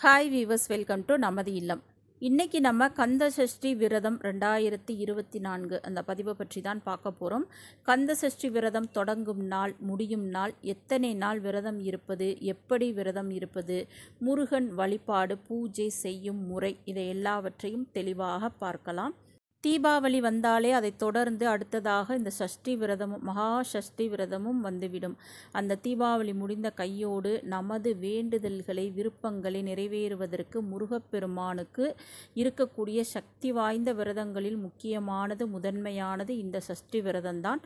hi viewers welcome to நமது இல்லம் இன்றைக்கி நம்ம கந்த சஷ்டி விரதம் ரெண்டாயிரத்தி இருபத்தி நான்கு அந்த பதிவை பற்றி தான் பார்க்க போகிறோம் கந்த சஷ்டி விரதம் தொடங்கும் நாள் முடியும் நாள் எத்தனை நாள் விரதம் இருப்பது எப்படி விரதம் இருப்பது முருகன் வழிபாடு பூஜை செய்யும் முறை இதை எல்லாவற்றையும் தெளிவாக பார்க்கலாம் தீபாவளி வந்தாலே அதை தொடர்ந்து அடுத்ததாக இந்த சஷ்டி விரதமும் மகா சஷ்டி விரதமும் வந்துவிடும் அந்த தீபாவளி முடிந்த கையோடு நமது வேண்டுதல்களை விருப்பங்களை நிறைவேறுவதற்கு முருகப்பெருமானுக்கு இருக்கக்கூடிய சக்தி வாய்ந்த விரதங்களில் முக்கியமானது முதன்மையானது இந்த சஷ்டி விரதம்தான்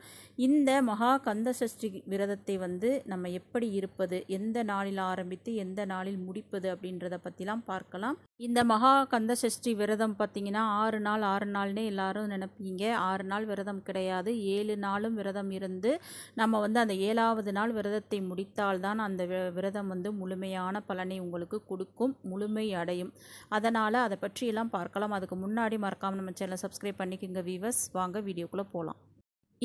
இந்த மகா கந்த சஷ்டி விரதத்தை வந்து நம்ம எப்படி இருப்பது எந்த நாளில் ஆரம்பித்து எந்த நாளில் முடிப்பது அப்படின்றத பற்றிலாம் பார்க்கலாம் இந்த மகா கந்த சஷ்டி விரதம் பார்த்திங்கன்னா ஆறு நாள் ஆறு நாள் அப்படின்னு எல்லாரும் நினைப்பீங்க ஆறு நாள் விரதம் கிடையாது ஏழு நாளும் விரதம் இருந்து நம்ம வந்து அந்த ஏழாவது நாள் விரதத்தை முடித்தால்தான் அந்த விரதம் வந்து முழுமையான பலனை உங்களுக்கு கொடுக்கும் முழுமை அடையும் அதனால் அதை பற்றியெல்லாம் பார்க்கலாம் அதுக்கு முன்னாடி மறக்காமல் நம்ம சேனலை சப்ஸ்கிரைப் பண்ணிக்கோங்க வீவர்ஸ் வாங்க வீடியோக்குள்ளே போகலாம்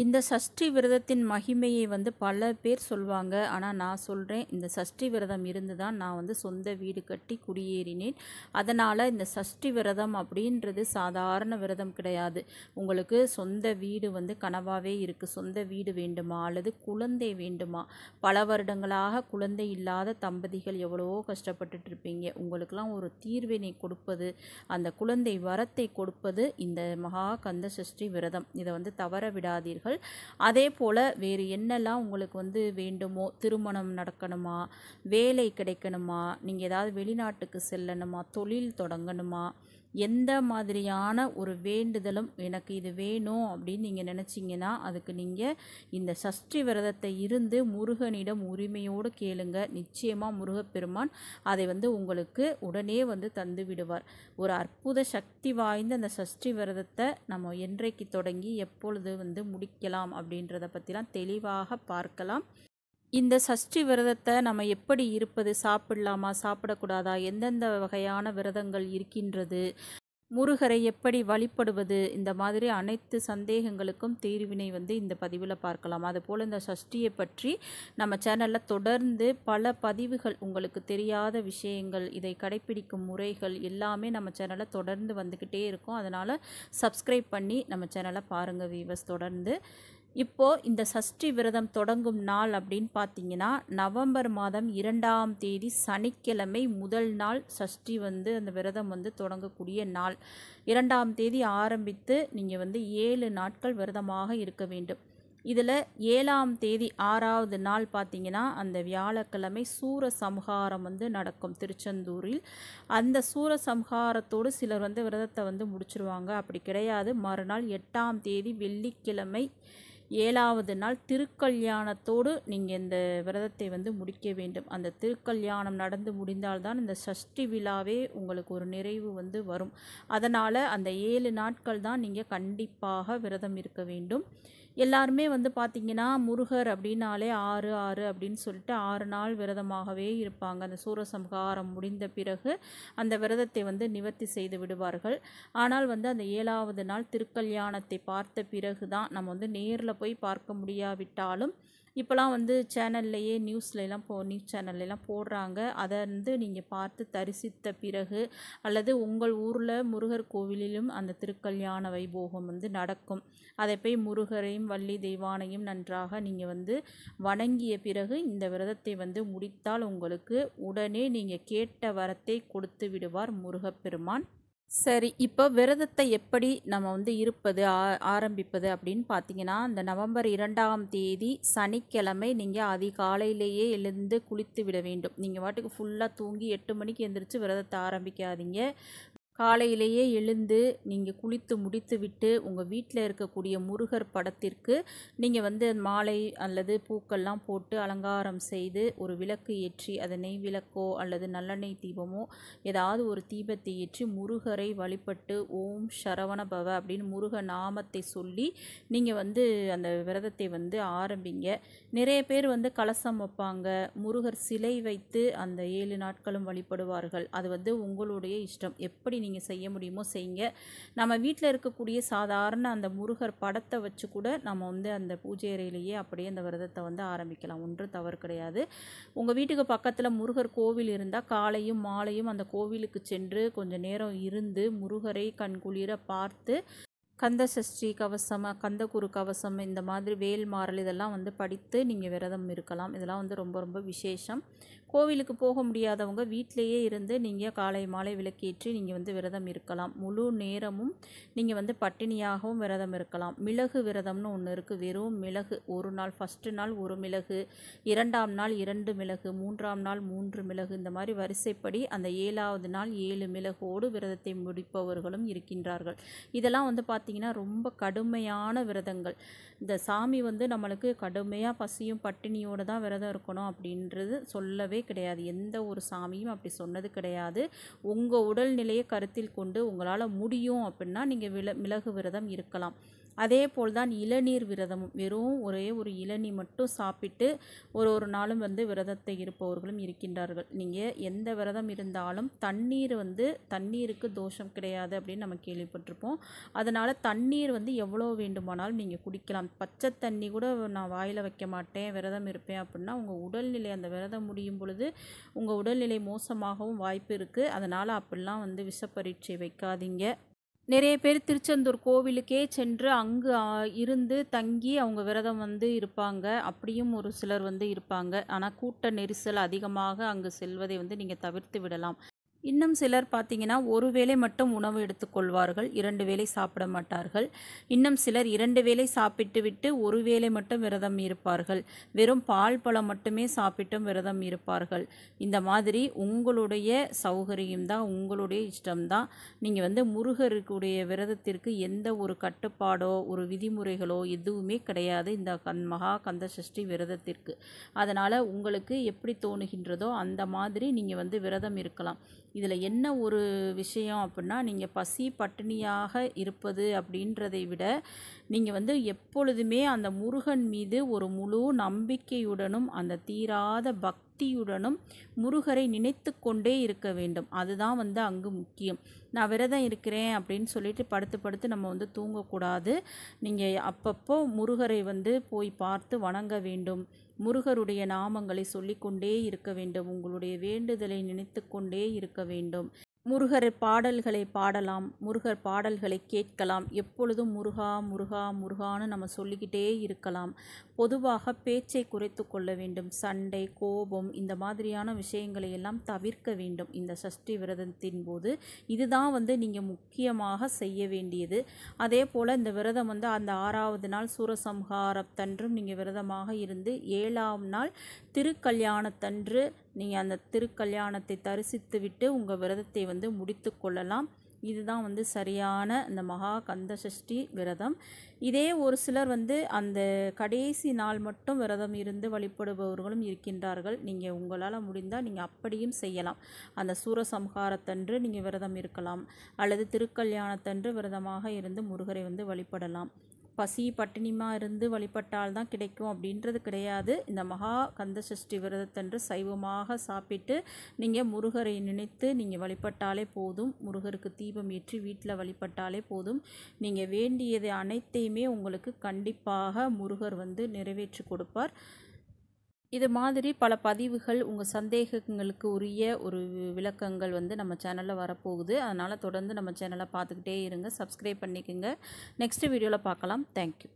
இந்த சஷ்டி விரதத்தின் மகிமையை வந்து பல பேர் சொல்வாங்க ஆனால் நான் சொல்கிறேன் இந்த சஷ்டி விரதம் இருந்து தான் நான் வந்து சொந்த வீடு கட்டி குடியேறினேன் அதனால் இந்த சஷ்டி விரதம் அப்படின்றது சாதாரண விரதம் கிடையாது உங்களுக்கு சொந்த வீடு வந்து கனவாகவே இருக்குது சொந்த வீடு வேண்டுமா அல்லது குழந்தை வேண்டுமா பல வருடங்களாக குழந்தை இல்லாத தம்பதிகள் எவ்வளவோ கஷ்டப்பட்டுட்டு இருப்பீங்க உங்களுக்கெல்லாம் ஒரு தீர்வினை கொடுப்பது அந்த குழந்தை வரத்தை கொடுப்பது இந்த மகா கந்த சஷ்டி விரதம் இதை வந்து தவற விடாதீர்கள் செய்வீர்கள் அதே போல் வேறு என்னெல்லாம் உங்களுக்கு வந்து வேண்டுமோ திருமணம் நடக்கணுமா வேலை கிடைக்கணுமா நீங்கள் ஏதாவது வெளிநாட்டுக்கு செல்லணுமா தொழில் தொடங்கணுமா எந்த மாதிரியான ஒரு வேண்டுதலும் எனக்கு இது வேணும் அப்படின்னு நீங்கள் நினச்சிங்கன்னா அதுக்கு நீங்கள் இந்த சஷ்டி விரதத்தை இருந்து முருகனிடம் உரிமையோடு கேளுங்க நிச்சயமாக முருகப்பெருமான் அதை வந்து உங்களுக்கு உடனே வந்து தந்து விடுவார் ஒரு அற்புத சக்தி வாய்ந்த அந்த சஷ்டி விரதத்தை நம்ம என்றைக்கு தொடங்கி எப்பொழுது வந்து முடிக்கலாம் அப்படின்றத பற்றிலாம் தெளிவாக பார்க்கலாம் இந்த சஷ்டி விரதத்தை நம்ம எப்படி இருப்பது சாப்பிடலாமா சாப்பிடக்கூடாதா எந்தெந்த வகையான விரதங்கள் இருக்கின்றது முருகரை எப்படி வழிபடுவது இந்த மாதிரி அனைத்து சந்தேகங்களுக்கும் தீர்வினை வந்து இந்த பதிவில் பார்க்கலாம் அதுபோல் இந்த சஷ்டியை பற்றி நம்ம சேனலில் தொடர்ந்து பல பதிவுகள் உங்களுக்கு தெரியாத விஷயங்கள் இதை கடைப்பிடிக்கும் முறைகள் எல்லாமே நம்ம சேனலில் தொடர்ந்து வந்துக்கிட்டே இருக்கும் அதனால் சப்ஸ்கிரைப் பண்ணி நம்ம சேனலை பாருங்கள் வீவர்ஸ் தொடர்ந்து இப்போது இந்த சஷ்டி விரதம் தொடங்கும் நாள் அப்படின்னு பார்த்தீங்கன்னா நவம்பர் மாதம் இரண்டாம் தேதி சனிக்கிழமை முதல் நாள் சஷ்டி வந்து அந்த விரதம் வந்து தொடங்கக்கூடிய நாள் இரண்டாம் தேதி ஆரம்பித்து நீங்கள் வந்து ஏழு நாட்கள் விரதமாக இருக்க வேண்டும் இதில் ஏழாம் தேதி ஆறாவது நாள் பார்த்தீங்கன்னா அந்த வியாழக்கிழமை சூர சம்ஹாரம் வந்து நடக்கும் திருச்செந்தூரில் அந்த சூர சம்ஹாரத்தோடு சிலர் வந்து விரதத்தை வந்து முடிச்சிருவாங்க அப்படி கிடையாது மறுநாள் எட்டாம் தேதி வெள்ளிக்கிழமை ஏழாவது நாள் திருக்கல்யாணத்தோடு நீங்கள் இந்த விரதத்தை வந்து முடிக்க வேண்டும் அந்த திருக்கல்யாணம் நடந்து முடிந்தால்தான் இந்த சஷ்டி விழாவே உங்களுக்கு ஒரு நிறைவு வந்து வரும் அதனால் அந்த ஏழு நாட்கள் தான் நீங்கள் கண்டிப்பாக விரதம் இருக்க வேண்டும் எல்லாருமே வந்து பார்த்திங்கன்னா முருகர் அப்படின்னாலே ஆறு ஆறு அப்படின்னு சொல்லிட்டு ஆறு நாள் விரதமாகவே இருப்பாங்க அந்த சூரசம்ஹாரம் முடிந்த பிறகு அந்த விரதத்தை வந்து நிவர்த்தி செய்து விடுவார்கள் ஆனால் வந்து அந்த ஏழாவது நாள் திருக்கல்யாணத்தை பார்த்த பிறகு தான் நம்ம வந்து நேரில் போய் பார்க்க முடியாவிட்டாலும் இப்போலாம் வந்து சேனல்லையே நியூஸ்லாம் போ நியூஸ் சேனல்லாம் போடுறாங்க அதை வந்து நீங்கள் பார்த்து தரிசித்த பிறகு அல்லது உங்கள் ஊரில் முருகர் கோவிலிலும் அந்த திருக்கல்யாண வைபோகம் வந்து நடக்கும் அதை போய் முருகரையும் வள்ளி தெய்வானையும் நன்றாக நீங்கள் வந்து வணங்கிய பிறகு இந்த விரதத்தை வந்து முடித்தால் உங்களுக்கு உடனே நீங்கள் கேட்ட வரத்தை கொடுத்து விடுவார் முருகப்பெருமான் சரி இப்போ விரதத்தை எப்படி நம்ம வந்து இருப்பது ஆ ஆரம்பிப்பது அப்படின்னு பார்த்தீங்கன்னா இந்த நவம்பர் இரண்டாம் தேதி சனிக்கிழமை நீங்கள் அதிகாலையிலேயே எழுந்து குளித்து விட வேண்டும் நீங்கள் வாட்டுக்கு ஃபுல்லாக தூங்கி எட்டு மணிக்கு எந்திரிச்சு விரதத்தை ஆரம்பிக்காதீங்க காலையிலேயே எழுந்து நீங்கள் குளித்து முடித்துவிட்டு உங்கள் வீட்டில் இருக்கக்கூடிய முருகர் படத்திற்கு நீங்கள் வந்து மாலை அல்லது பூக்கள்லாம் போட்டு அலங்காரம் செய்து ஒரு விளக்கு ஏற்றி அதை நெய் விளக்கோ அல்லது நல்லெண்ணெய் தீபமோ ஏதாவது ஒரு தீபத்தை ஏற்றி முருகரை வழிபட்டு ஓம் சரவண பவ அப்படின்னு முருக நாமத்தை சொல்லி நீங்கள் வந்து அந்த விரதத்தை வந்து ஆரம்பிங்க நிறைய பேர் வந்து கலசம் வைப்பாங்க முருகர் சிலை வைத்து அந்த ஏழு நாட்களும் வழிபடுவார்கள் அது வந்து உங்களுடைய இஷ்டம் எப்படி நீங்கள் செய்ய முடியுமோ செய்யுங்க நம்ம வீட்டில் இருக்கக்கூடிய சாதாரண அந்த முருகர் படத்தை வச்சு கூட நம்ம வந்து அந்த பூஜை அறையிலேயே அப்படியே அந்த விரதத்தை வந்து ஆரம்பிக்கலாம் ஒன்றும் தவறு கிடையாது உங்கள் வீட்டுக்கு பக்கத்தில் முருகர் கோவில் இருந்தால் காலையும் மாலையும் அந்த கோவிலுக்கு சென்று கொஞ்சம் நேரம் இருந்து முருகரை கண்குளிர பார்த்து கந்த சஷ்டி கவசம் கந்தகுரு கவசம் இந்த மாதிரி வேல் மாறல் இதெல்லாம் வந்து படித்து நீங்கள் விரதம் இருக்கலாம் இதெல்லாம் வந்து ரொம்ப ரொம்ப விசேஷம் கோவிலுக்கு போக முடியாதவங்க வீட்டிலையே இருந்து நீங்கள் காலை மாலை விளக்கேற்றி நீங்கள் வந்து விரதம் இருக்கலாம் முழு நேரமும் நீங்கள் வந்து பட்டினியாகவும் விரதம் இருக்கலாம் மிளகு விரதம்னு ஒன்று இருக்குது வெறும் மிளகு ஒரு நாள் ஃபஸ்ட்டு நாள் ஒரு மிளகு இரண்டாம் நாள் இரண்டு மிளகு மூன்றாம் நாள் மூன்று மிளகு இந்த மாதிரி வரிசைப்படி அந்த ஏழாவது நாள் ஏழு மிளகோடு விரதத்தை முடிப்பவர்களும் இருக்கின்றார்கள் இதெல்லாம் வந்து பார்த்திங்கன்னா ரொம்ப கடுமையான விரதங்கள் இந்த சாமி வந்து நம்மளுக்கு கடுமையாக பசியும் பட்டினியோடு தான் விரதம் இருக்கணும் அப்படின்றது சொல்லவே கிடையாது எந்த ஒரு சாமியும் அப்படி சொன்னது கிடையாது உங்கள் உடல்நிலையை கருத்தில் கொண்டு உங்களால் முடியும் அப்படின்னா நீங்கள் வில மிளகு விரதம் இருக்கலாம் அதே போல் தான் இளநீர் விரதமும் வெறும் ஒரே ஒரு இளநீ மட்டும் சாப்பிட்டு ஒரு ஒரு நாளும் வந்து விரதத்தை இருப்பவர்களும் இருக்கின்றார்கள் நீங்கள் எந்த விரதம் இருந்தாலும் தண்ணீர் வந்து தண்ணீருக்கு தோஷம் கிடையாது அப்படின்னு நம்ம கேள்விப்பட்டிருப்போம் அதனால் தண்ணீர் வந்து எவ்வளோ வேண்டுமானாலும் நீங்கள் குடிக்கலாம் பச்சை தண்ணி கூட நான் வாயில் வைக்க மாட்டேன் விரதம் இருப்பேன் அப்படின்னா உங்கள் உடல்நிலை அந்த விரதம் முடியும் பொழுது உங்கள் உடல்நிலை மோசமாகவும் வாய்ப்பு இருக்குது அதனால் அப்படிலாம் வந்து விஷ பரீட்சை வைக்காதீங்க நிறைய பேர் திருச்செந்தூர் கோவிலுக்கே சென்று அங்கு இருந்து தங்கி அவங்க விரதம் வந்து இருப்பாங்க அப்படியும் ஒரு சிலர் வந்து இருப்பாங்க ஆனால் கூட்ட நெரிசல் அதிகமாக அங்கு செல்வதை வந்து நீங்கள் தவிர்த்து விடலாம் இன்னும் சிலர் பார்த்தீங்கன்னா ஒரு வேளை மட்டும் உணவு எடுத்துக்கொள்வார்கள் இரண்டு வேளை சாப்பிட மாட்டார்கள் இன்னும் சிலர் இரண்டு வேளை சாப்பிட்டு விட்டு ஒரு வேளை மட்டும் விரதம் இருப்பார்கள் வெறும் பால் பழம் மட்டுமே சாப்பிட்டும் விரதம் இருப்பார்கள் இந்த மாதிரி உங்களுடைய சௌகரியம் தான் உங்களுடைய இஷ்டம்தான் நீங்கள் வந்து முருகருக்குடைய விரதத்திற்கு எந்த ஒரு கட்டுப்பாடோ ஒரு விதிமுறைகளோ எதுவுமே கிடையாது இந்த கண் மகா கந்த சஷ்டி விரதத்திற்கு அதனால் உங்களுக்கு எப்படி தோணுகின்றதோ அந்த மாதிரி நீங்கள் வந்து விரதம் இருக்கலாம் இதில் என்ன ஒரு விஷயம் அப்படின்னா நீங்கள் பசி பட்டினியாக இருப்பது அப்படின்றதை விட நீங்கள் வந்து எப்பொழுதுமே அந்த முருகன் மீது ஒரு முழு நம்பிக்கையுடனும் அந்த தீராத பக்தியுடனும் முருகரை நினைத்து கொண்டே இருக்க வேண்டும் அதுதான் வந்து அங்கு முக்கியம் நான் விரதம் இருக்கிறேன் அப்படின்னு சொல்லிட்டு படுத்து படுத்து நம்ம வந்து தூங்கக்கூடாது நீங்கள் அப்பப்போ முருகரை வந்து போய் பார்த்து வணங்க வேண்டும் முருகருடைய நாமங்களை சொல்லிக்கொண்டே இருக்க வேண்டும் உங்களுடைய வேண்டுதலை நினைத்து கொண்டே இருக்க வேண்டும் முருகர் பாடல்களை பாடலாம் முருகர் பாடல்களை கேட்கலாம் எப்பொழுதும் முருகா முருகா முருகான்னு நம்ம சொல்லிக்கிட்டே இருக்கலாம் பொதுவாக பேச்சை குறைத்து கொள்ள வேண்டும் சண்டை கோபம் இந்த மாதிரியான விஷயங்களை எல்லாம் தவிர்க்க வேண்டும் இந்த சஷ்டி விரதத்தின் போது இதுதான் வந்து நீங்கள் முக்கியமாக செய்ய வேண்டியது அதே போல் இந்த விரதம் வந்து அந்த ஆறாவது நாள் சூரசம்ஹாரத்தன்றும் நீங்கள் விரதமாக இருந்து ஏழாம் நாள் திருக்கல்யாணத்தன்று நீங்கள் அந்த திருக்கல்யாணத்தை தரிசித்து விட்டு உங்கள் விரதத்தை வந்து முடித்து கொள்ளலாம் இதுதான் வந்து சரியான இந்த மகா கந்த சஷ்டி விரதம் இதே ஒரு சிலர் வந்து அந்த கடைசி நாள் மட்டும் விரதம் இருந்து வழிபடுபவர்களும் இருக்கின்றார்கள் நீங்கள் உங்களால் முடிந்தால் நீங்கள் அப்படியும் செய்யலாம் அந்த சூரசம்ஹாரத்தன்று நீங்கள் விரதம் இருக்கலாம் அல்லது திருக்கல்யாணத்தன்று விரதமாக இருந்து முருகரை வந்து வழிபடலாம் பசி பட்டினிமா இருந்து வழிபட்டால் தான் கிடைக்கும் அப்படின்றது கிடையாது இந்த மகா கந்த சஷ்டி விரதத்தன்று சைவமாக சாப்பிட்டு நீங்கள் முருகரை நினைத்து நீங்கள் வழிபட்டாலே போதும் முருகருக்கு தீபம் ஏற்றி வீட்டில் வழிபட்டாலே போதும் நீங்கள் வேண்டியது அனைத்தையுமே உங்களுக்கு கண்டிப்பாக முருகர் வந்து நிறைவேற்றி கொடுப்பார் இது மாதிரி பல பதிவுகள் உங்கள் சந்தேகங்களுக்கு உரிய ஒரு விளக்கங்கள் வந்து நம்ம சேனலில் வரப்போகுது அதனால் தொடர்ந்து நம்ம சேனலை பார்த்துக்கிட்டே இருங்க சப்ஸ்கிரைப் பண்ணிக்கோங்க நெக்ஸ்ட் வீடியோவில் பார்க்கலாம் தேங்க்யூ